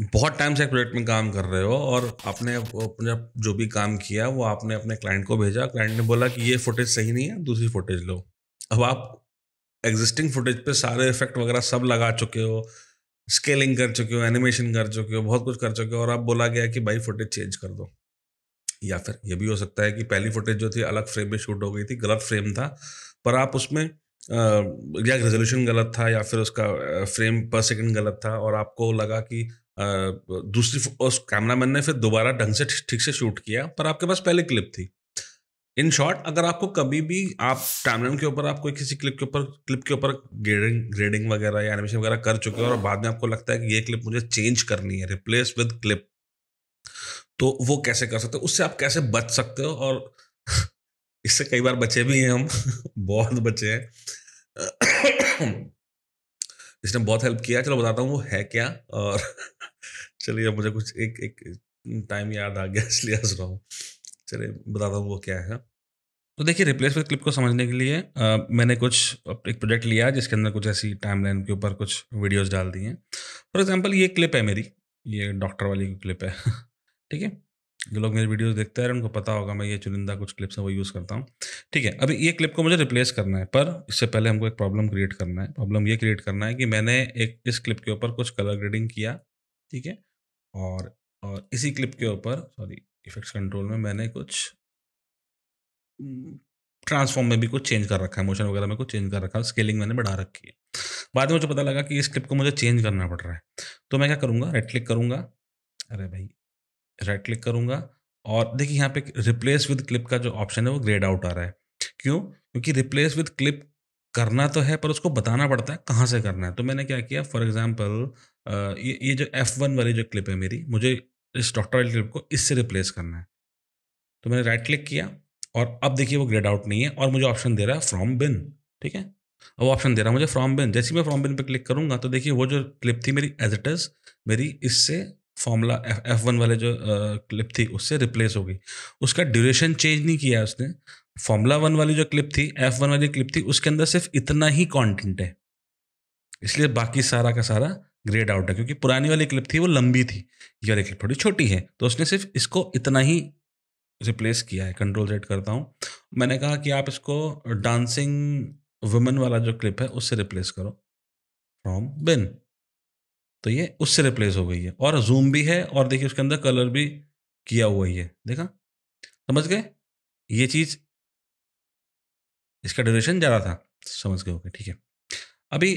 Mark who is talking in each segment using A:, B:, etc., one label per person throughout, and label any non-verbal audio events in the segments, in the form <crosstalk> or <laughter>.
A: बहुत टाइम से एक प्रोजेक्ट में काम कर रहे हो और आपने अपने जो भी काम किया वो आपने अपने क्लाइंट को भेजा क्लाइंट ने बोला कि ये फुटेज सही नहीं है दूसरी फुटेज लो अब आप एग्जिस्टिंग फुटेज पे सारे इफेक्ट वगैरह सब लगा चुके हो स्केलिंग कर चुके हो एनिमेशन कर चुके हो बहुत कुछ कर चुके हो और आप बोला गया कि भाई फुटेज चेंज कर दो या फिर ये भी हो सकता है कि पहली फुटेज जो थी अलग फ्रेम में शूट हो गई थी गलत फ्रेम था पर आप उसमें या रेजोल्यूशन गलत था या फिर उसका फ्रेम पर सेकंड गलत था और आपको लगा कि दूसरी उस कैमरा मैन ने फिर दोबारा ढंग से ठीक से शूट किया पर आपके पास पहले क्लिप थी इन शॉर्ट अगर आपको कभी भी आप कैमरन के ऊपर आप कोई किसी क्लिप के ऊपर क्लिप के ऊपर ग्रेडिंग ग्रेडिंग वगैरह या एनिमेशन वगैरह कर चुके हो और बाद में आपको लगता है कि ये क्लिप मुझे चेंज करनी है रिप्लेस विद क्लिप तो वो कैसे कर सकते हो उससे आप कैसे बच सकते हो और <laughs> इससे कई बार बचे भी हैं हम <laughs> बहुत बचे हैं इसने बहुत हेल्प किया चलो बताता हूँ वो है क्या और <laughs> चलिए मुझे कुछ एक एक टाइम याद आ गया इसलिए हंस रहा हूँ चलिए बताता हूँ वो क्या है तो देखिए रिप्लेसमेंट क्लिप को समझने के लिए आ, मैंने कुछ एक प्रोजेक्ट लिया जिसके अंदर कुछ ऐसी टाइमलाइन के ऊपर कुछ वीडियोस डाल दी हैं फॉर एग्जांपल ये क्लिप है मेरी ये डॉक्टर वाली क्लिप है <laughs> ठीक है जो लोग मेरे वीडियोस देखते हैं उनको पता होगा मैं ये चुनिंदा कुछ क्लिप्स हैं वो यूज़ करता हूँ ठीक है अभी ये क्लिप को मुझे रिप्लेस करना है पर इससे पहले हमको एक प्रॉब्लम क्रिएट करना है प्रॉब्लम ये क्रिएट करना है कि मैंने एक इस क्लिप के ऊपर कुछ कलर ग्रेडिंग किया ठीक है और और इसी क्लिप के ऊपर सॉरी इफेक्ट्स कंट्रोल में मैंने कुछ ट्रांसफॉर्म हम्म, में भी कुछ चेंज कर रखा है मोशन वगैरह में कुछ चेंज कर रखा है स्केलिंग मैंने बढ़ा रखी है बाद में मुझे पता लगा कि इस क्लिप को मुझे चेंज करना पड़ रहा है तो मैं क्या करूँगा राइट क्लिक करूँगा अरे भाई राइट क्लिक करूंगा और देखिए यहाँ पे रिप्लेस विद क्लिप का जो ऑप्शन है वो ग्रेड आउट आ रहा है क्यों क्योंकि रिप्लेस विद क्लिप करना तो है पर उसको बताना पड़ता है कहाँ से करना है तो मैंने क्या किया फॉर एग्जाम्पल ये ये जो एफ वन वाली जो क्लिप है मेरी मुझे इस डॉक्टर वाली क्लिप को इससे रिप्लेस करना है तो मैंने राइट क्लिक किया और अब देखिए वो ग्रेड आउट नहीं है और मुझे ऑप्शन दे रहा है फ्रॉम बिन ठीक है अब ऑप्शन दे रहा है मुझे फ्रॉम बिन जैसे मैं फ्रॉम बिन पर क्लिक करूंगा तो देखिए वो जो क्लिप थी मेरी एज इट इज मेरी इससे फॉर्मूला एफ वन वाले जो क्लिप थी उससे रिप्लेस हो गई उसका ड्यूरेशन चेंज नहीं किया उसने फॉर्मूला वन वाली जो क्लिप थी एफ वन वाली क्लिप थी उसके अंदर सिर्फ इतना ही कॉन्टेंट है इसलिए बाकी सारा का सारा ग्रेड आउट है क्योंकि पुरानी वाली क्लिप थी वो लंबी थी ये वाली क्लिप थोड़ी छोटी है तो उसने सिर्फ इसको इतना ही रिप्लेस किया है कंट्रोल सेट करता हूँ मैंने कहा कि आप इसको डांसिंग वुमेन वाला जो क्लिप है उससे रिप्लेस करो फ्रॉम बिन तो ये उससे रिप्लेस हो गई है और जूम भी है और देखिए उसके अंदर कलर भी किया हुआ ही है देखा समझ गए ये चीज़ इसका ड्यूरेशन ज़्यादा था समझ गए ओके ठीक है अभी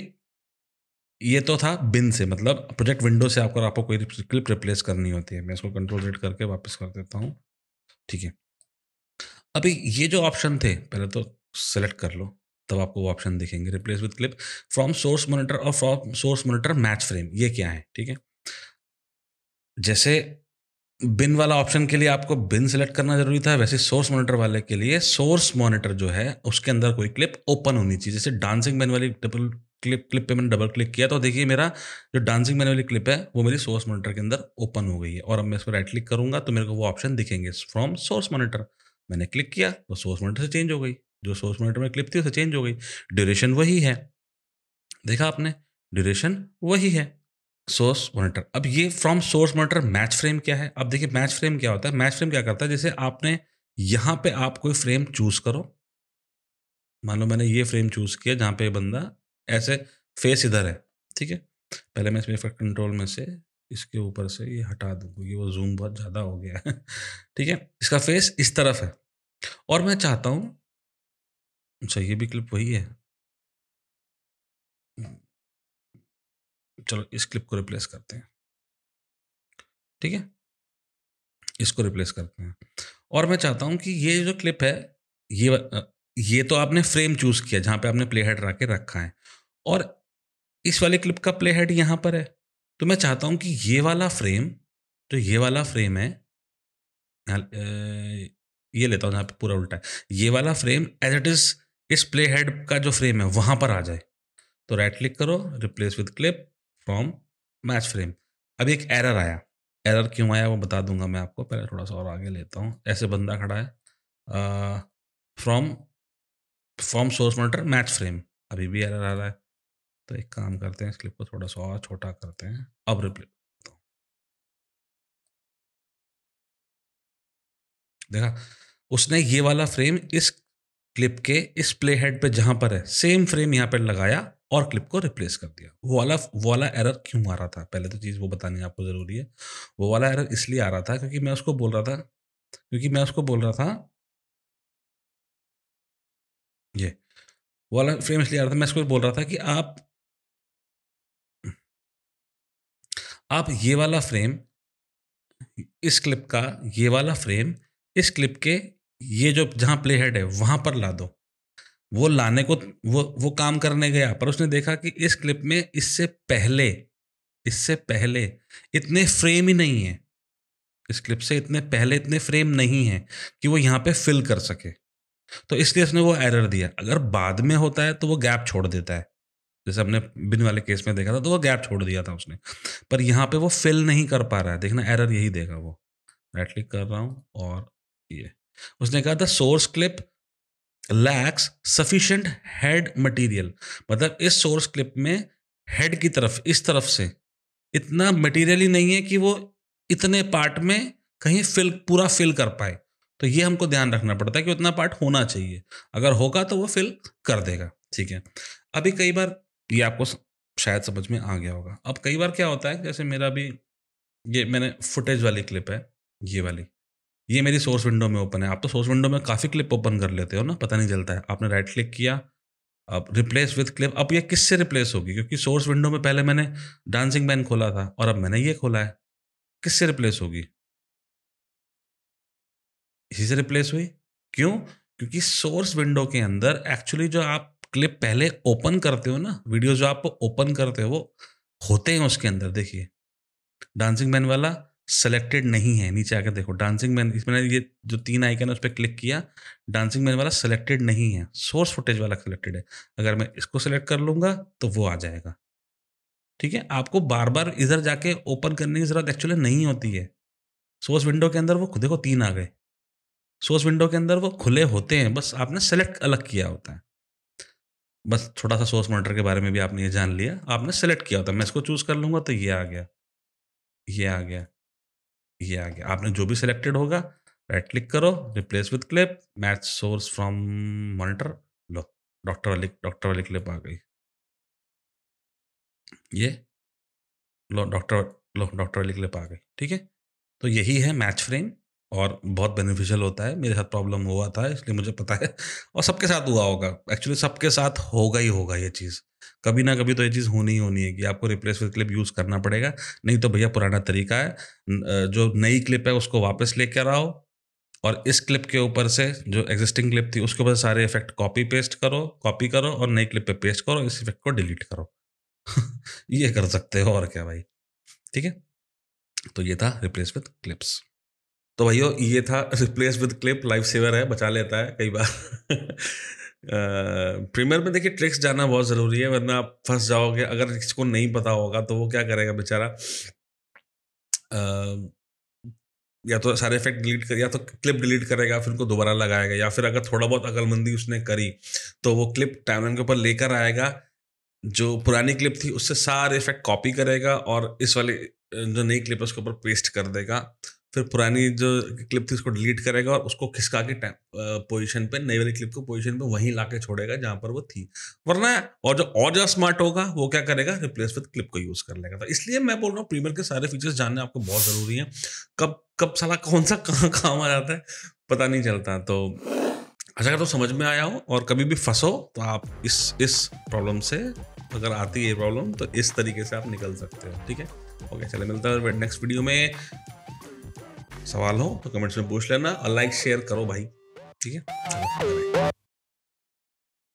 A: ये तो था बिन से मतलब प्रोजेक्ट विंडो से आपको आपको कोई क्लिप रिप्लेस करनी होती है मैं इसको कंट्रोल रेट करके वापस कर देता हूँ ठीक है अभी ये जो ऑप्शन थे पहले तो सेलेक्ट कर लो तब आपको वो ऑप्शन दिखेंगे replace with clip from source monitor और from source monitor match frame ये क्या है ठीक है जैसे बिन वाला ऑप्शन के लिए आपको बिन सेलेक्ट करना जरूरी था वैसे सोर्स मॉनिटर वाले के लिए सोर्स मॉनिटर जो है उसके अंदर कोई क्लिप ओपन होनी चाहिए जैसे डांसिंग मैन वाली डबल क्लिप क्लिप पे मैंने डबल क्लिक किया तो देखिए मेरा जो डांसिंग मैन वाली क्लिप है वो मेरी सोर्स मॉनिटर के अंदर ओपन हो गई है और अब मैं इस पर राइट क्लिक करूंगा तो मेरे को वो ऑप्शन दिखेंगे फ्रॉम सोर्स मॉनिटर मैंने क्लिक किया तो सोर्स मॉनिटर से चेंज हो गई जो सोर्स मोनिटर में क्लिप थी उसे चेंज हो गई ड्यूरेशन वही है देखा आपने ड्यूरेशन वही है सोर्स मॉनिटर अब ये from source monitor match frame क्या है अब देखिए मैच फ्रेम क्या होता है मैच फ्रेम क्या करता है जैसे आपने यहाँ पे आप कोई फ्रेम चूज करो मान लो मैंने ये फ्रेम चूज किया जहाँ पे बंदा ऐसे फेस इधर है ठीक है पहले मैं इसमें इफेक्ट कंट्रोल में से इसके ऊपर से ये हटा दूँ क्योंकि वो जूम बहुत ज़्यादा हो गया है <laughs> ठीक है इसका फेस इस तरफ है और मैं चाहता हूँ अच्छा ये भी क्लिप वही है चलो इस क्लिप को रिप्लेस करते हैं ठीक है इसको रिप्लेस करते हैं और मैं चाहता हूं कि ये जो क्लिप है ये ये तो आपने फ्रेम चूज किया जहां पे आपने प्ले हेड रखे रखा है और इस वाले क्लिप का प्ले हेड यहां पर है तो मैं चाहता हूं कि ये वाला फ्रेम जो तो ये वाला फ्रेम है ये लेता हूँ जहां पे पूरा उल्टा है ये वाला फ्रेम एज इट इज़ इस प्ले हेड का जो फ्रेम है वहां पर आ जाए तो राइट क्लिक करो replace with clip from match frame अब एक एरर आया एरर क्यों आया वो बता दूंगा मैं आपको पहले थोड़ा सा और आगे लेता हूँ ऐसे बंदा खड़ा है from from source monitor match frame अभी भी एरर आ रहा है तो एक काम करते हैं इस क्लिप को थोड़ा सा और छोटा करते हैं अब रिप्ले देखा उसने ये वाला फ्रेम इस क्लिप के इस प्ले हेड पे जहां पर है सेम फ्रेम यहाँ पर लगाया और क्लिप को रिप्लेस कर दिया वो वाला वो वाला एरर क्यों आ रहा था पहले तो चीज़ वो बतानी आपको ज़रूरी है वो वाला एरर इसलिए आ रहा था क्योंकि मैं उसको बोल रहा था क्योंकि मैं उसको बोल रहा था ये वो वाला फ्रेम इसलिए आ रहा था मैं उसको बोल रहा था कि आप आप ये वाला फ्रेम इस क्लिप का ये वाला फ्रेम इस क्लिप के ये जो जहाँ प्ले हेड है वहां पर ला दो वो लाने को वो वो काम करने गया पर उसने देखा कि इस क्लिप में इससे पहले इससे पहले इतने फ्रेम ही नहीं है इस क्लिप से इतने पहले इतने फ्रेम नहीं है कि वो यहाँ पे फिल कर सके तो इसलिए उसने वो एरर दिया अगर बाद में होता है तो वो गैप छोड़ देता है जैसे हमने बिन वाले केस में देखा था तो वो गैप छोड़ दिया था उसने पर यहाँ पे वो फिल नहीं कर पा रहा है देखना एरर यही देगा वो राइट क्लिक कर रहा हूँ और ये उसने कहा था source clip lacks sufficient head material मतलब इस सोर्स क्लिप में हेड की तरफ इस तरफ से इतना मटेरियल ही नहीं है कि वो इतने पार्ट में कहीं फिल पूरा फिल कर पाए तो ये हमको ध्यान रखना पड़ता है कि उतना पार्ट होना चाहिए अगर होगा तो वो फिल कर देगा ठीक है अभी कई बार ये आपको शायद समझ में आ गया होगा अब कई बार क्या होता है जैसे मेरा भी ये मैंने फुटेज वाली क्लिप है ये वाली ये मेरी सोर्स विंडो में ओपन है आप तो सोर्स विंडो में काफ़ी क्लिप ओपन कर लेते हो ना पता नहीं चलता है आपने राइट क्लिक किया अब रिप्लेस विथ क्लिप अब ये किससे रिप्लेस होगी क्योंकि सोर्स विंडो में पहले मैंने डांसिंग बैन खोला था और अब मैंने ये खोला है किससे रिप्लेस होगी इसी से रिप्लेस हुई क्यों क्योंकि सोर्स विंडो के अंदर एक्चुअली जो आप क्लिप पहले ओपन करते हो ना वीडियो जो आप ओपन करते हो वो होते हैं उसके अंदर देखिए डांसिंग मैन वाला सेलेक्टेड नहीं है नीचे आकर देखो डांसिंग मैन इसमें ये जो तीन आइकन है उस पर क्लिक किया डांसिंग मैन वाला सेलेक्टेड नहीं है सोर्स फुटेज वाला सेलेक्टेड है अगर मैं इसको सेलेक्ट कर लूँगा तो वो आ जाएगा ठीक है आपको बार बार इधर जाके ओपन करने की ज़रूरत एक्चुअली नहीं होती है सोर्स विंडो के अंदर वो देखो तीन आ गए सोर्स विंडो के अंदर वो खुले होते हैं बस आपने सेलेक्ट अलग किया होता है बस छोटा सा सोर्स मोटर के बारे में भी आपने ये जान लिया आपने सेलेक्ट किया होता है मैं इसको चूज़ कर लूँगा तो ये आ गया ये आ गया ये आ गया आपने जो भी सिलेक्टेड होगा राइट क्लिक करो replace with clip match source from monitor लो डॉक्टर वाली डॉक्टर वाली क्लिप आ गई ये लो डॉक्टर लो डॉक्टर वाली क्लिप आ गई ठीक है तो यही है मैच फ्रेम और बहुत बेनिफिशियल होता है मेरे साथ प्रॉब्लम हुआ था इसलिए मुझे पता है और सबके साथ हुआ होगा एक्चुअली सबके साथ होगा ही होगा ये चीज़ कभी ना कभी तो ये चीज़ होनी ही होनी है कि आपको रिप्लेस विद क्लिप यूज़ करना पड़ेगा नहीं तो भैया पुराना तरीका है जो नई क्लिप है उसको वापस लेकर आओ और इस क्लिप के ऊपर से जो एग्जिस्टिंग क्लिप थी उसके ऊपर सारे इफेक्ट कॉपी पेस्ट करो कॉपी करो और नई क्लिप पे पेस्ट करो इस इफेक्ट को डिलीट करो <laughs> ये कर सकते हो और क्या भाई ठीक है तो ये था रिप्लेस विद क्लिप्स तो भैया ये था replace with clip life saver है बचा लेता है कई बार <laughs> प्रीमियर में देखिए ट्रिक्स जाना बहुत ज़रूरी है वरना आप फंस जाओगे अगर किसको नहीं पता होगा तो वो क्या करेगा बेचारा या तो सारे इफेक्ट डिलीट कर या तो क्लिप डिलीट करेगा फिर उनको दोबारा लगाएगा या फिर अगर थोड़ा बहुत अकलमंदी उसने करी तो वो क्लिप टाइमलाइन के ऊपर लेकर आएगा जो पुरानी क्लिप थी उससे सारे इफेक्ट कॉपी करेगा और इस वाले जो नई क्लिप है उसके ऊपर पेस्ट कर देगा फिर पुरानी जो क्लिप थी उसको डिलीट करेगा और उसको खिसका के पोजिशन पे नई वाली क्लिप को पोजिशन पे वहीं ला छोड़ेगा जहां पर वो थी वरना और जो और जो स्मार्ट होगा वो क्या करेगा रिप्लेस विद क्लिप को यूज कर लेगा तो इसलिए मैं बोल रहा हूँ प्रीमियर के सारे फीचर्स जानने आपको बहुत जरूरी है कब कब सारा कौन सा <laughs> कहाँ काम आ जाता है पता नहीं चलता तो अच्छा अगर तो समझ में आया हो और कभी भी फंसो तो आप इस इस प्रॉब्लम से अगर आती है प्रॉब्लम तो इस तरीके से आप निकल सकते हो ठीक है ओके चले मिलता है नेक्स्ट वीडियो में सवाल हो तो कमेंट्स में पूछ लेना और लाइक शेयर करो भाई ठीक है